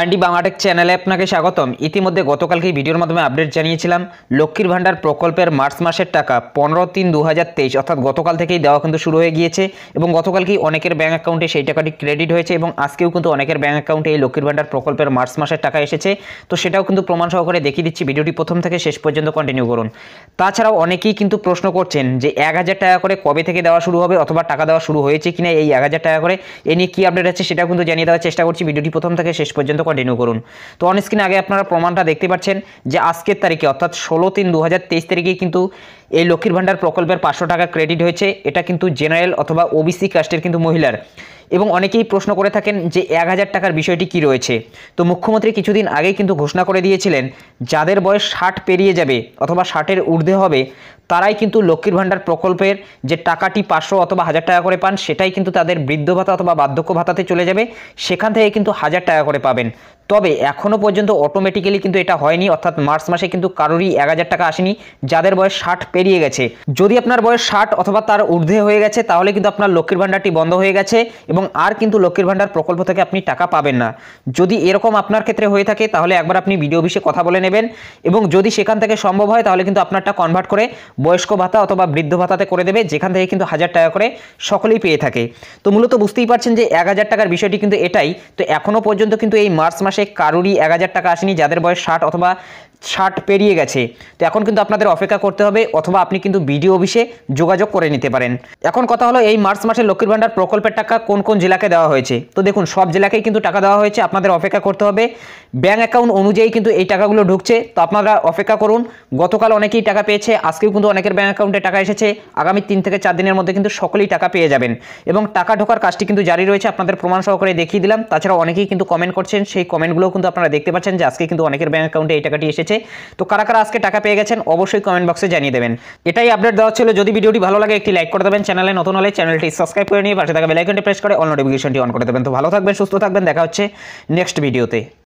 আন্ডি বাংলাটেক চ্যানেলে আপনাকে স্বাগতম ইতিমধ্যে গতকালকে ভিডিওর মাধ্যমে আপডেট জানিয়েছিলাম লক্ষ্মীর ভাণ্ডার প্রকল্পের মার্চ মাসের টাকা পনেরো তিন দু অর্থাৎ গতকাল থেকেই দেওয়া কিন্তু শুরু হয়ে গিয়েছে এবং গতকালকেই অনেকের ব্যাঙ্ক অ্যাকাউন্টে সেই টাকাটি ক্রেডিট হয়েছে এবং আজকেও কিন্তু অনেকের ব্যাঙ্ক অ্যাকাউন্টে এই লক্ষ্মীর ভাণ্ডার প্রকল্পের মার্চ মাসের টাকা এসেছে তো সেটাও কিন্তু প্রমাণ সহকারে দেখিয়ে দিচ্ছি ভিডিওটি প্রথম থেকে শেষ পর্যন্ত কন্টিনিউ করুন তাছাড়াও অনেকেই কিন্তু প্রশ্ন করছেন যে এক হাজার টাকা করে কবে থেকে দেওয়া শুরু হবে অথবা টাকা দেওয়া শুরু হয়েছে কিনা এই এক হাজার টাকা করে এ নিয়ে কী আপডেট আছে সেটাও কিন্তু জানিয়ে দেওয়ার চেষ্টা করছি ভিডিওটি প্রথম থেকে শেষ পর্যন্ত কন্টিনিউ করুন তো অন স্ক্রিনে আগে আপনারা প্রমাণটা দেখতে পাচ্ছেন যে আজকের তারিখে অর্থাৎ ষোলো তিন দু তারিখে কিন্তু এই লক্ষ্মীর ভাণ্ডার প্রকল্পের পাঁচশো টাকা ক্রেডিট হয়েছে এটা কিন্তু জেনারেল অথবা ওবিসি কাস্টের কিন্তু মহিলার এবং অনেকেই প্রশ্ন করে থাকেন যে এক হাজার টাকার বিষয়টি কি রয়েছে তো মুখ্যমন্ত্রী কিছুদিন আগেই কিন্তু ঘোষণা করে দিয়েছিলেন যাদের বয়স ষাট পেরিয়ে যাবে অথবা ষাটের ঊর্ধ্বে হবে তারাই কিন্তু লক্ষ্মীর ভাণ্ডার প্রকল্পের যে টাকাটি পাঁচশো অথবা হাজার টাকা করে পান সেটাই কিন্তু তাদের বৃদ্ধ ভাতা অথবা বার্ধক্য ভাতাতে চলে যাবে সেখান থেকে কিন্তু হাজার টাকা করে পাবেন তবে এখনও পর্যন্ত অটোমেটিক্যালি কিন্তু এটা হয়নি অর্থাৎ মার্চ মাসে কিন্তু কারোরই এক হাজার টাকা আসেনি যাদের বয়স ষাট পেরিয়ে বেরিয়ে গেছে যদি আপনার বয়স ষাট অথবা তার ঊর্ধ্বে হয়ে গেছে তাহলে কিন্তু আপনার লক্ষ্মীর ভাণ্ডারটি বন্ধ হয়ে গেছে এবং আর কিন্তু লক্ষ্মীর ভাণ্ডার প্রকল্প থেকে আপনি টাকা পাবেন না যদি এরকম আপনার ক্ষেত্রে হয়ে থাকে তাহলে একবার আপনি ভিডিও বিষয়ে কথা বলে নেবেন এবং যদি সেখান থেকে সম্ভব হয় তাহলে কিন্তু আপনারটা কনভার্ট করে বয়স্ক ভাতা অথবা বৃদ্ধ ভাতাতে করে দেবে যেখান থেকে কিন্তু হাজার টাকা করে সকলেই পেয়ে থাকে তো মূলত বুঝতেই পারছেন যে এক হাজার টাকার বিষয়টি কিন্তু এটাই তো এখনও পর্যন্ত কিন্তু এই মার্চ মাসে কারুরই এক হাজার টাকা আসেনি যাদের বয়স ষাট অথবা ষাট পেরিয়ে গেছে তো এখন কিন্তু আপনাদের অপেক্ষা করতে হবে অথবা আপনি কিন্তু বিডিও অফিসে যোগাযোগ করে নিতে পারেন এখন কথা হলো এই মার্চ মাসে লক্ষ্মীর ভাণ্ডার প্রকল্পের টাকা কোন কোন জেলাকে দেওয়া হয়েছে তো দেখুন সব জেলাকেই কিন্তু টাকা দেওয়া হয়েছে আপনাদের অপেক্ষা করতে হবে ব্যাঙ্ক অ্যাকাউন্ট অনুযায়ী কিন্তু এই টাকাগুলো ঢুকছে তো আপনারা অপেক্ষা করুন গতকাল অনেকেই টাকা পেয়েছে আজকেও কিন্তু অনেকের ব্যাঙ্ক অ্যাকাউন্টে টাকা এসেছে আগামী তিন থেকে চার দিনের মধ্যে কিন্তু সকলেই টাকা পেয়ে যাবেন এবং টাকা ঢোকার কাজটি কিন্তু জারি রয়েছে আপনাদের প্রমাণ সহকারে দেখিয়ে দিলাম তাছাড়া অনেকেই কিন্তু কমেন্ট করছেন সেই কমেন্টগুলো কিন্তু আপনারা দেখতে পাচ্ছেন যে আজকে কিন্তু অনেকের ব্যাঙ্ক অ্যাকাউন্টে এই টাকাটি এসেছে আছে তো কারা কারা আজকে টাকা পেয়ে গেছেন অবশ্যই কমেন্ট বক্সে জানিয়ে দেবেন এটাই আপডেট দেওয়া ছিল যদি ভিডিওটি ভালো লাগে একটি লাইক করে দেবেন চ্যানেলে নতুন হলে চ্যানেলটি সাবস্ক্রাইব করে নিয়ে পাশে থাকা বেলাইকনটি প্রেস করে অল নোটিফিকেশনটি অন করে দেবেন তো ভালো থাকবেন সুস্থ থাকবেন দেখা হচ্ছে নেক্সট ভিডিওতে